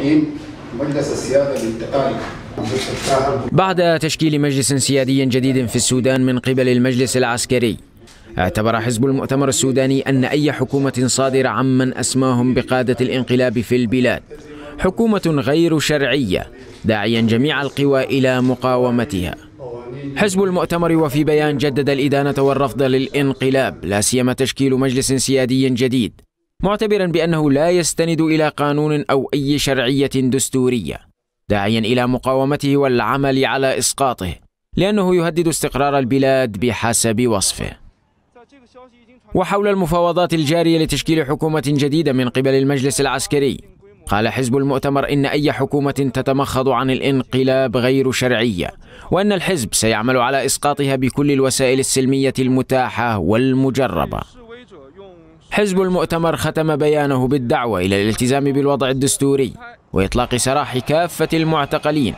الرحيم مجلس السيادة الانتقالي بعد تشكيل مجلس سيادي جديد في السودان من قبل المجلس العسكري اعتبر حزب المؤتمر السوداني أن أي حكومة صادرة عمن أسماهم بقادة الانقلاب في البلاد حكومة غير شرعية داعيا جميع القوى إلى مقاومتها حزب المؤتمر وفي بيان جدد الإدانة والرفض للانقلاب لا سيما تشكيل مجلس سيادي جديد معتبرا بأنه لا يستند إلى قانون أو أي شرعية دستورية داعيا إلى مقاومته والعمل على إسقاطه لأنه يهدد استقرار البلاد بحسب وصفه وحول المفاوضات الجارية لتشكيل حكومة جديدة من قبل المجلس العسكري قال حزب المؤتمر إن أي حكومة تتمخض عن الانقلاب غير شرعية وأن الحزب سيعمل على إسقاطها بكل الوسائل السلمية المتاحة والمجربة حزب المؤتمر ختم بيانه بالدعوة إلى الالتزام بالوضع الدستوري وإطلاق سراح كافة المعتقلين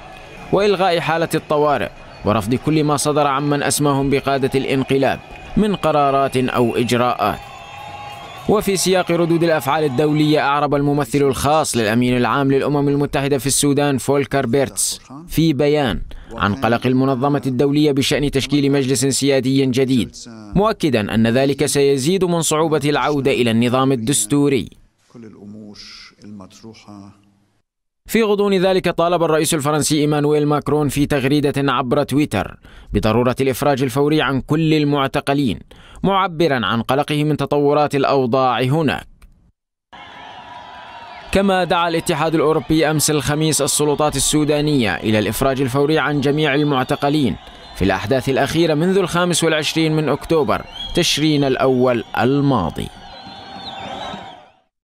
وإلغاء حالة الطوارئ ورفض كل ما صدر عمن أسماهم بقادة الانقلاب من قرارات أو إجراءات وفي سياق ردود الأفعال الدولية أعرب الممثل الخاص للأمين العام للأمم المتحدة في السودان فولكر بيرتس في بيان عن قلق المنظمة الدولية بشأن تشكيل مجلس سيادي جديد مؤكدا أن ذلك سيزيد من صعوبة العودة إلى النظام الدستوري في غضون ذلك طالب الرئيس الفرنسي ايمانويل ماكرون في تغريده عبر تويتر بضروره الافراج الفوري عن كل المعتقلين معبرا عن قلقه من تطورات الاوضاع هناك كما دعا الاتحاد الأوروبي أمس الخميس السلطات السودانية إلى الإفراج الفوري عن جميع المعتقلين في الأحداث الأخيرة منذ الخامس والعشرين من أكتوبر تشرين الأول الماضي